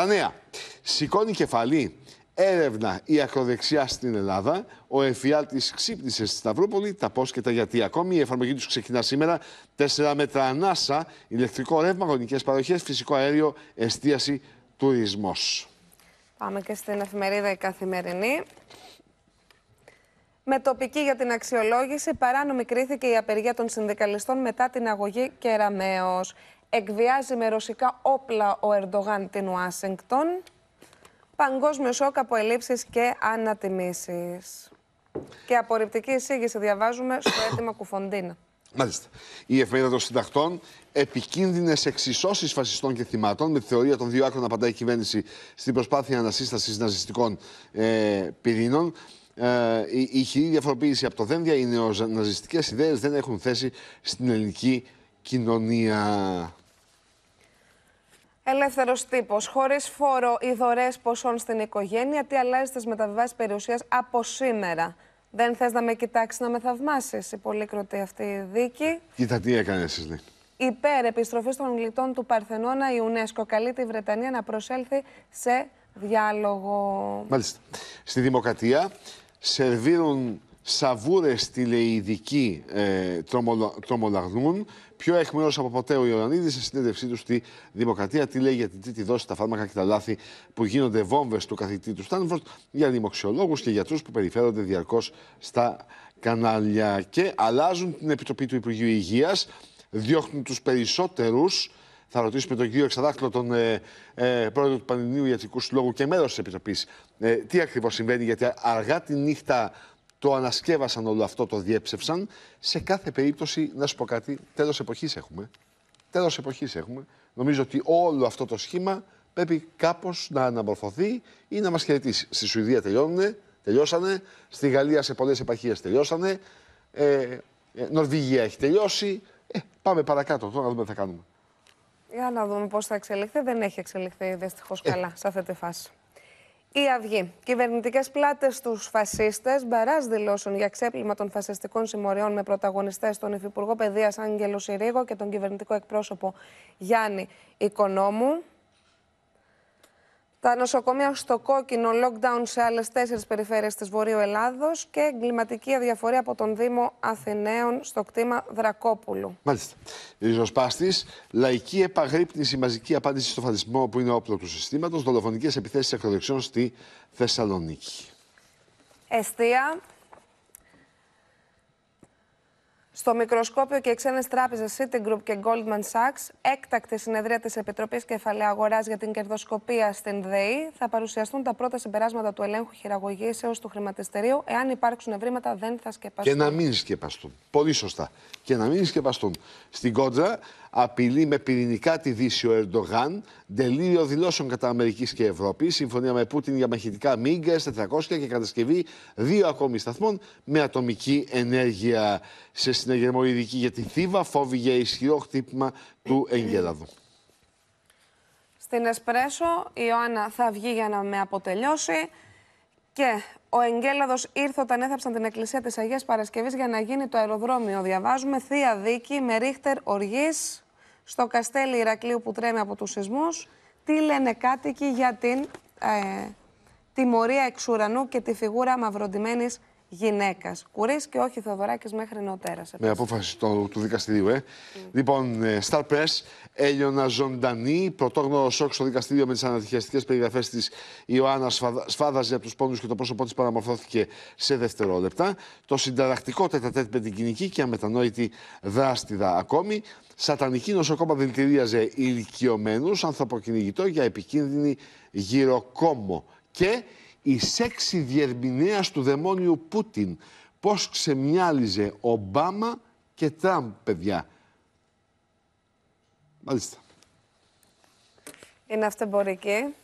Τα νέα. Σηκώνει κεφαλή. Έρευνα η ακροδεξιά στην Ελλάδα. Ο εφιάλτη ξύπνησε στη Σταυρούπολη. Τα πώς και τα γιατί. Ακόμη η εφαρμογή τους ξεκινά σήμερα. Τέσσερα μέτρα ανάσα. Ηλεκτρικό ρεύμα, γονικές παροχές, φυσικό αέριο, εστίαση, τουρισμός. Πάμε και στην εφημερίδα η Καθημερινή. Με τοπική για την αξιολόγηση, παράνομη κρίθηκε η απεργία των συνδικαλιστών μετά την αγωγή Κεραμαίο. Εκβιάζει με ρωσικά όπλα ο Ερντογάν την Ουάσιγκτον. Παγκόσμιος σοκ από ελλείψεις και ανατιμήσεις. Και απορριπτική εισήγηση διαβάζουμε στο αίτημα Κουφοντίνα. Μάλιστα. Η εφημερίδα των συντακτών επικίνδυνες εξισώσεις φασιστών και θυμάτων. Με τη θεωρία των δύο άκρων απαντάει η κυβέρνηση στην προσπάθεια ανασύστασης ναζιστικών ε, πυρήνων. Ε, η, η χειρή διαφοροποίηση από το δένδια, οι νεοναζιστικέ ιδέες δεν έχουν θέση στην ελληνική κοινωνία. Ελεύθερος τύπος. Χωρίς φόρο οι δωρέ ποσών στην οικογένεια. Τι αλλάζεις στι μεταβιβάσεις περιουσίας από σήμερα. Δεν θες να με κοιτάξεις να με θαυμάσεις. Η πολύκροτη αυτή η δίκη. Κοίτα τι έκανες, εσύ Υπέρ επιστροφής των γλιτών του Παρθενώνα, η UNESCO καλεί τη Βρετανία να προσέλθει σε διάλογο. Μάλιστα. Στη Δημοκρατία σερβίρουν σαβούρες τηλεειδικοί ε, τρομολα, τρομολαγνούν. Πιο από ποτέ ο Ιωαννίδης σε συνέντευξή του στη Δημοκρατία τι λέει για την τρίτη δόση τα φάρμακα και τα λάθη που γίνονται βόμβες του καθηγητή του Στάνφορντ για δημοξιολόγους και γιατρούς που περιφέρονται διαρκώς στα κανάλια και αλλάζουν την επιτροπή του Υπουργείου Υγείας, διώχνουν τους περισσότερους. θα ρωτήσουμε τον κύριο εξαδάκτο τον ε, ε, πρόεδρο του Πανελληνίου Ιατρικού Συλλόγου και μέρος της Επιτροπής, ε, τι ακριβώς συμβαίνει, γιατί αργά τη νύχτα το ανασκεύασαν όλο αυτό, το διέψευσαν. Σε κάθε περίπτωση, να σου πω κάτι, τέλος εποχής έχουμε. Τέλος εποχής έχουμε. Νομίζω ότι όλο αυτό το σχήμα πρέπει κάπως να αναμορφωθεί ή να μας χαιρετήσει. Στη Σουηδία τελειώνουν, τελειώσανε. Στη Γαλλία σε πολλές επαρχίες τελειώσανε. Ε, ε, Νορβηγία έχει τελειώσει. Ε, πάμε παρακάτω, τώρα να δούμε τι θα κάνουμε. Για να δούμε πώς θα εξελιχθεί. Δεν έχει εξελιχθεί δυστυχώς ε. καλά σε αυτή τη φάση. Η Αυγή. Κυβερνητικές πλάτες στους φασίστες. Μπαρά δηλώσεων για ξέπλυμα των φασιστικών συμμοριών με πρωταγωνιστές τον Υφυπουργό Παιδείας Άγγελο Συρίγο και τον κυβερνητικό εκπρόσωπο Γιάννη Οικονόμου. Τα νοσοκομεία στο κόκκινο, lockdown σε άλλες τέσσερις περιφέρειες της Βορείου Ελλάδος και εγκληματική αδιαφορία από τον Δήμο Αθηναίων στο κτήμα Δρακόπουλου. Μάλιστα. Ριζοσπάστη, λαϊκή επαγρύπνηση, μαζική απάντηση στο φαντισμό που είναι όπλο του συστήματος, δολοφονικές επιθέσεις ακροδεξιών στη Θεσσαλονίκη. Εστία, στο μικροσκόπιο και οι ξένες τράπεζες Citigroup και Goldman Sachs, έκτακτη συνεδρία της Επιτροπής Κεφαλαία Αγοράς για την Κερδοσκοπία στην ΔΕΗ, θα παρουσιαστούν τα πρώτα συμπεράσματα του ελέγχου έως του χρηματιστηρίου. Εάν υπάρξουν ευρήματα, δεν θα σκεπαστούν. Και να μην σκεπαστούν. Πολύ σωστά. Και να μην σκεπαστούν. Στην Κόντρα, απειλεί με πυρηνικά τη Δύση ο Ερντογάν, τελείω δηλώσεων κατά Αμερικής και Ευρώπης, συμφωνία με Πούτιν για μαχητικά μίγκα, 400 και κατασκευή δύο ακόμη σταθμών με ατομική ενέργεια σε στην αγερμοειδική για την Θήβα, για ισχυρό χτύπημα του Εγγέλαδου. Στην Εσπρέσο η Ιωάννα θα βγει για να με αποτελειώσει και ο Εγγέλαδος ήρθε όταν έθαψαν την εκκλησία της Αγίας Παρασκευής για να γίνει το αεροδρόμιο. Διαβάζουμε θεία δίκη με ρίχτερ οργής στο καστέλι Ηρακλείου που τρέμει από τους σεισμούς. Τι λένε κάτοικοι για την ε, τιμωρία εξ ουρανού και τη φιγούρα μαυροντημένης γυναίκα. Κουρή και όχι Θεοδωράκης μέχρι νεοτέρας. Με απόφαση του, του δικαστηρίου, ε. Mm. Λοιπόν, ε, Star Press, Έλιονα Ζωντανή, πρωτόγνωρο σοκ στο δικαστήριο με τις ανατυχιαστικέ περιγραφές της Ιωάννα σφάδαζε από τους πόντου και το πρόσωπό της παραμορφώθηκε σε δευτερόλεπτα. Το συνταρακτικό τετατέτ με την κοινική και αμετανόητη δράστηδα ακόμη. Σατανική νοσοκόμα δηλητηρίαζε ηλικιωμένου, ανθρωποκυνηγητό για επικίνδυνη γυροκόμο. Και η σεξι διερμηνέας του δαιμόνιου Πούτιν. Πώς ξεμιάλιζε Ομπάμα και Τραμπ, παιδιά. Μάλιστα. Είναι αυτεμπορική.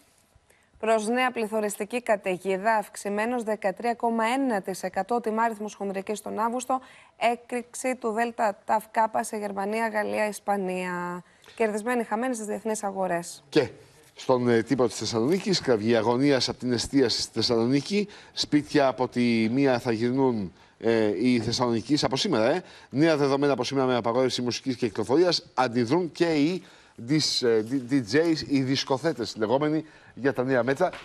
Προς νέα πληθωριστική καταιγίδα, αυξημένος 13,1% τιμάριθμο χονδρικής τον Αύγουστο, έκρηξη του ΔΕΛΤΑ ΤΑΦΚΑΠΑ σε Γερμανία, Γαλλία, Ισπανία. Κερδισμένοι χαμένοι στις διεθνείς αγορές. Και στον ε, τύπο της Θεσσαλονίκης, κραυγή αγωνίας από την εστίαση στη Θεσσαλονίκη. Σπίτια από τη μία θα γυρνούν ε, οι Θεσσαλονίκη από σήμερα. Ε. Νέα δεδομένα από σήμερα με απαγόρευση μουσικής και κυκλοφορίας αντιδρούν και οι DJs, ε, οι δισκοθέτες λεγόμενοι για τα νέα μέτρα.